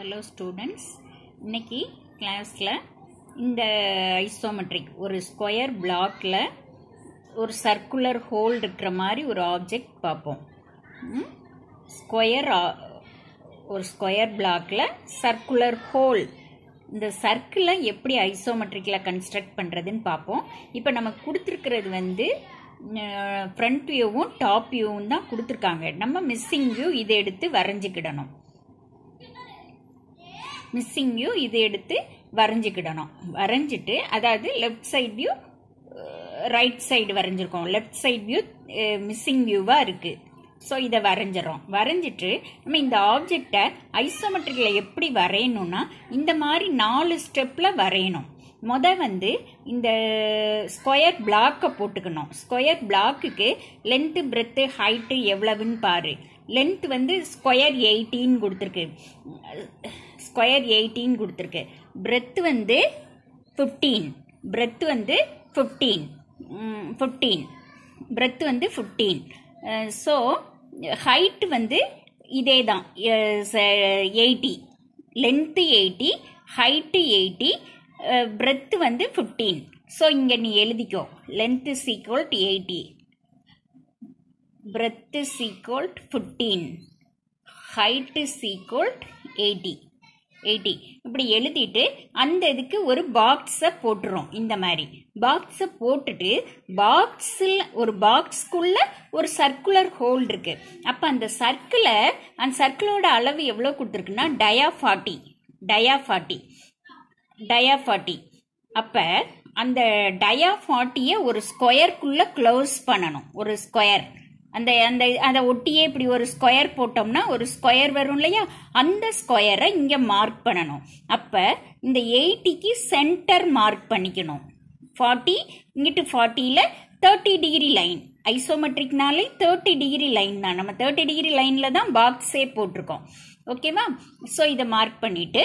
hello students இன்றைக்கி கிளாஸில் இந்த ஐசோமெட்ரிக் ஒரு ஸ்கொயர் பிளாக்கில் ஒரு சர்க்குலர் ஹோல் இருக்கிற மாதிரி ஒரு ஆப்ஜெக்ட் பார்ப்போம் ஸ்கொயர் uh, ஒரு ஸ்கொயர் பிளாக்கில் சர்க்குலர் ஹோல் இந்த சர்க்கிளை எப்படி ஐசோமெட்ரிக்கில் கன்ஸ்ட்ரக்ட் பண்ணுறதுன்னு பார்ப்போம் இப்போ நமக்கு கொடுத்துருக்கிறது வந்து ஃப்ரண்ட் வியூவும் டாப் வியூவும் தான் கொடுத்துருக்காங்க நம்ம மிஸ்ஸிங் வியூ இதை எடுத்து வரைஞ்சிக்கிடணும் மிஸ்ஸிங்கையும் இது எடுத்து வரைஞ்சிக்கிடணும் வரைஞ்சிட்டு அதாவது left side view right side வரைஞ்சிருக்கோம் லெஃப்ட் சைட் வியூ மிஸ்ஸிங் வியூவாக இருக்குது ஸோ இதை வரைஞ்சிடறோம் வரைஞ்சிட்டு நம்ம இந்த ஆப்ஜெக்டை ஐசோமெட்ரிக்கில் எப்படி வரையணும்னா இந்த மாதிரி நாலு ஸ்டெப்பில் வரையணும் முத வந்து இந்த ஸ்கொயர் பிளாக்கை போட்டுக்கணும் ஸ்கொயர் பிளாக்குக்கு லென்த்து பிரெத்து ஹைட்டு எவ்வளவுன்னு பாரு லென்த் வந்து ஸ்கொயர் எயிட்டின்னு கொடுத்துருக்கு ஸ்கொயர் எயிட்டீன் கொடுத்துருக்கு பிரெத் வந்து ஃபிஃப்டீன் பிரெத் வந்து ஃபிஃப்டீன் ஃபிஃப்டீன் பிரெத் வந்து ஃபிஃப்டீன் ஸோ ஹைட் வந்து இதே தான் eighty length eighty height eighty breadth வந்து ஃபிஃப்டீன் ஸோ இங்கே நீ எழுதிக்கோ length is equal to eighty breadth is fifteen height is eighty eighty இப்படி எழுதிட்டு அந்த இதுக்கு ஒரு பாக்ஸை போட்டுரும் இந்த மாதிரி பாக்ஸை போட்டுட்டு பாக்ஸில் ஒரு பாக்ஸ்க்குள்ள ஒரு சர்க்குலர் ஹோல் இருக்கு அப்போ அந்த சர்க்கிளை அந்த சர்க்கிளோட அளவு எவ்வளோ கொடுத்துருக்குன்னா dia forty dia forty dia forty அப்போ அந்த டயா ஒரு ஸ்கொயர்க்குள்ளே க்ளோஸ் பண்ணணும் ஒரு ஸ்கொயர் அந்த அந்த அதை ஒட்டியே இப்படி ஒரு ஸ்கொயர் போட்டோம்னா ஒரு ஸ்கொயர் வரும் இல்லையா அந்த ஸ்கொயரை இங்கே மார்க் பண்ணணும் அப்போ இந்த எயிட்டிக்கு சென்டர் மார்க் பண்ணிக்கணும் ஃபார்ட்டி இங்கிட்டு ஃபார்ட்டியில் தேர்ட்டி டிகிரி லைன் ஐசோமெட்ரிக்னாலே தேர்ட்டி டிகிரி லைன் தான் நம்ம தேர்ட்டி டிகிரி லைனில் தான் பாக்ஸே போட்டிருக்கோம் ஓகேவா ஸோ இதை மார்க் பண்ணிவிட்டு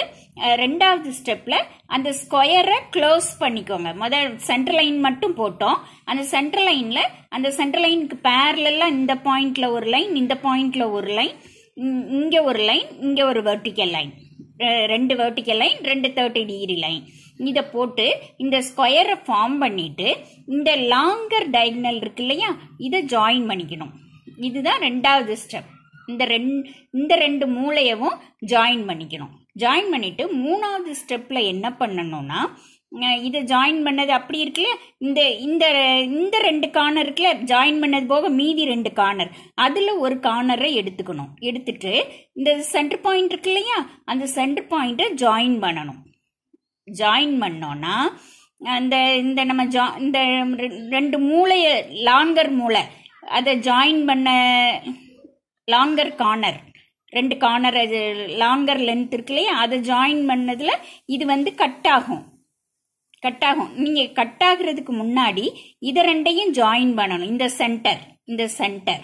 ரெண்டாவது ஸ்டெப்பில் அந்த ஸ்கொயரை க்ளோஸ் பண்ணிக்கோங்க முதல் சென்ட்ரல் லைன் மட்டும் போட்டோம் அந்த சென்ட்ரல் லைனில் அந்த சென்ட்ரல் லைனுக்கு பேரலெல்லாம் இந்த பாயிண்டில் ஒரு லைன் இந்த பாயிண்டில் ஒரு லைன் இங்கே ஒரு லைன் இங்கே ஒரு வெர்டிக்கல் லைன் ரெண்டு வெர்டிக்கல் லைன் ரெண்டு தேர்ட்டி டிகிரி லைன் இதை போட்டு இந்த ஸ்கொயரை ஃபார்ம் பண்ணிவிட்டு இந்த லாங்கர் டைக்னல் இருக்கு இல்லையா இதை ஜாயின் பண்ணிக்கணும் இதுதான் ரெண்டாவது ஸ்டெப் இந்த ரெண் இந்த ரெண்டு மூளையவும் ஜாயின் பண்ணிக்கணும் ஜாயின் பண்ணிவிட்டு மூணாவது ஸ்டெப்பில் என்ன பண்ணணும்னா இதை ஜாயின் பண்ணது அப்படி இருக்குல்ல இந்த இந்த இந்த ரெண்டு கார்னர் இருக்குல்ல ஜாயின் பண்ணது போக மீதி ரெண்டு கார்னர் அதில் ஒரு கார்னரை எடுத்துக்கணும் எடுத்துட்டு இந்த சென்டர் பாயிண்ட் இருக்கு இல்லையா அந்த சென்டர் பாயிண்ட்டை ஜாயின் பண்ணணும் ஜாயின் பண்ணோன்னா அந்த இந்த நம்ம ஜா இந்த ரெண்டு மூளையை லாங்கர் மூளை அதை ஜாயின் பண்ண லாங்கர் கார்னர் ரெண்டு கார்னர் அது லாங்கர் லென்த் இருக்கு இல்லையா அதை ஜாயின் பண்ணதில் இது வந்து கட் ஆகும் கட் ஆகும் நீங்கள் கட் ஆகிறதுக்கு முன்னாடி இதை ரெண்டையும் ஜாயின் பண்ணணும் இந்த சென்டர் இந்த சென்டர்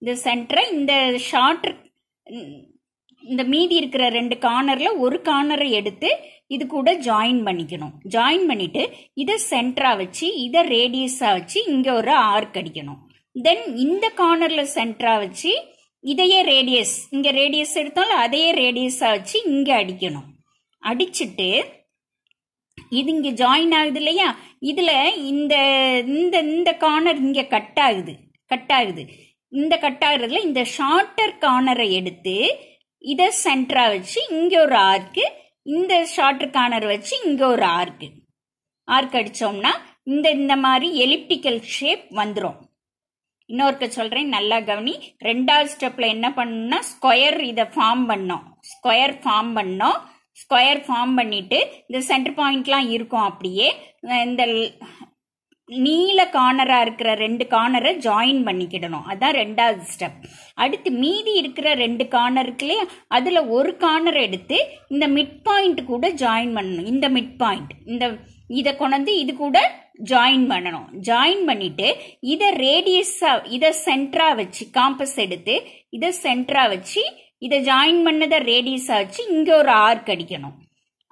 இந்த சென்டரை இந்த ஷார்ட் இந்த மீதி இருக்கிற ரெண்டு கார்னரில் ஒரு கார்னரை எடுத்து இது கூட ஜாயின் பண்ணிக்கணும் ஜாயின் பண்ணிவிட்டு இதை சென்டரா வச்சு இதை ரேடியஸாக வச்சு இங்கே ஒரு ஆர்க் அடிக்கணும் தென் இந்த கார்னரில் சென்டரா வச்சு இதையே ரேடியஸ் இங்கே ரேடியஸ் எடுத்தாலும் அதையே ரேடியஸாக வச்சு இங்கே அடிக்கணும் அடிச்சுட்டு இது இங்கே ஜாயின் ஆகுது இல்லையா இதில் இந்த இந்த இந்த கார்னர் இங்கே கட் ஆகுது கட் ஆகுது இந்த கட் ஆகுறதுல இந்த ஷார்ட்டர் கார்னரை எடுத்து இதை சென்டரா வச்சு இங்கே ஒரு ஆர்க்கு இந்த ஷார்டர் கார்னர் வச்சு இங்கே ஒரு ஆர்க்கு ஆர்க் அடித்தோம்னா இந்த இந்த மாதிரி எலிப்டிக்கல் ஷேப் வந்துடும் இன்னொருக்க சொல்கிறேன் நல்லா கவனி ரெண்டாவது ஸ்டெப்பில் என்ன பண்ணணும்னா ஸ்கொயர் இதை ஃபார்ம் பண்ணோம் ஸ்கொயர் ஃபார்ம் பண்ணோம் ஸ்கொயர் ஃபார்ம் பண்ணிவிட்டு இந்த சென்டர் பாயிண்ட்லாம் இருக்கும் அப்படியே இந்த நீல கார்னராக இருக்கிற ரெண்டு கார்னரை ஜாயின் பண்ணிக்கிடணும் அதான் ரெண்டாவது ஸ்டெப் அடுத்து மீதி இருக்கிற ரெண்டு கார்னர் இருக்குல்லே அதில் ஒரு கார்னர் எடுத்து இந்த மிட் பாயிண்ட் கூட ஜாயின் பண்ணணும் இந்த மிட் பாயிண்ட் இந்த இதை கொண்டு இது கூட ஜாயின் பண்ணணும் ஜாயின் பண்ணிட்டு இதை ரேடியஸாக இதை சென்டராக வச்சு காம்பஸ் எடுத்து இதை சென்டராக வச்சு இதை ஜாயின் பண்ணதை ரேடியஸாக வச்சு இங்கே ஒரு ஆர்க் அடிக்கணும்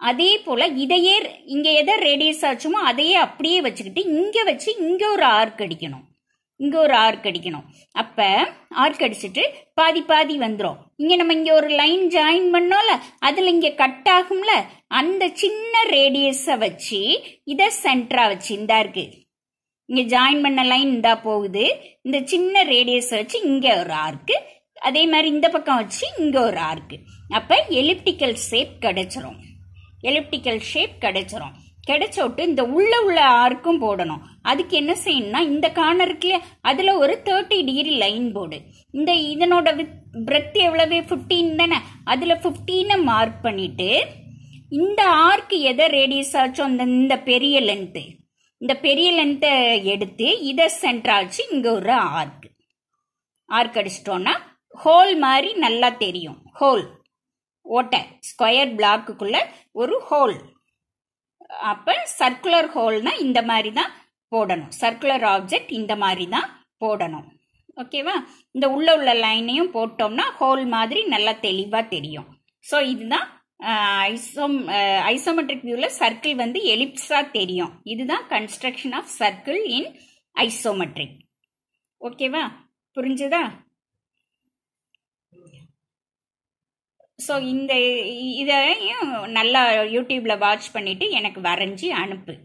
அதே போல் இதையே இங்கே எதை ரேடியஸ் ஆச்சுமோ அதையே அப்படியே வச்சுக்கிட்டு இங்கே வச்சு இங்கே ஒரு ஆர்க் அடிக்கணும் இங்கே ஒரு ஆர்க் அடிக்கணும் அப்போ ஆர்க் அடிச்சுட்டு பாதி பாதி வந்துடும் இங்கே நம்ம இங்கே ஒரு லைன் ஜாயின் பண்ணோம்ல அதில் இங்கே கட் ஆகும்ல அந்த சின்ன ரேடியஸை வச்சு இதை சென்டரா வச்சு இந்த இருக்கு இங்கே ஜாயின் பண்ண லைன் இந்தா போகுது இந்த சின்ன ரேடியஸை வச்சு இங்கே ஒரு ஆர்க்கு அதே மாதிரி இந்த பக்கம் வச்சு இங்கே ஒரு ஆர்க்கு அப்போ எலிப்டிக்கல் ஷேப் கிடச்சிரும் எலிப்டிக்கல் ஷேப் கிடைச்சிரும் கிடைச்ச விட்டு இந்த உள்ள உள்ள ஆர்க்கும் போடணும் அதுக்கு என்ன செய்யணும்னா இந்த கார்னருக்கு அதில் ஒரு தேர்ட்டி டிகிரி லைன் போடு இந்த இதனோட வித் பிரெத் எவ்வளவு ஃபிஃப்டீன் தானே அதில் ஃபிஃப்டீனை மார்க் பண்ணிவிட்டு இந்த ஆர்க்கு எதை ரேடியஸ் ஆச்சோ அந்த இந்த பெரிய லென்த்து இந்த பெரிய லென்த்தை எடுத்து இதை ஆச்சு இங்கே ஒரு ஆர்க் ஆர்க் அடிச்சிட்டோன்னா ஹோல் மாதிரி நல்லா தெரியும் ஹோல் ஓட்டேன் ஸ்கொயர் பிளாக்குக்குள்ளே ஒரு ஹோல் அப்போ சர்க்குலர் ஹோல்னால் இந்த மாதிரி தான் போடணும் சர்க்குலர் ஆப்ஜெக்ட் இந்த மாதிரி தான் போடணும் ஓகேவா இந்த உள்ள உள்ள லைனையும் போட்டோம்னா ஹோல் மாதிரி நல்லா தெளிவாக தெரியும் ஸோ இதுதான் ஐசோம் ஐசோமெட்ரிக் வியூவில் சர்க்கிள் வந்து எலிப்ஸாக தெரியும் இதுதான் construction of circle in isometric ஓகேவா புரிஞ்சுதா ஸோ இந்த இதையும் நல்லா யூடியூப்பில் வாட்ச் பண்ணிவிட்டு எனக்கு வரைஞ்சி அனுப்பு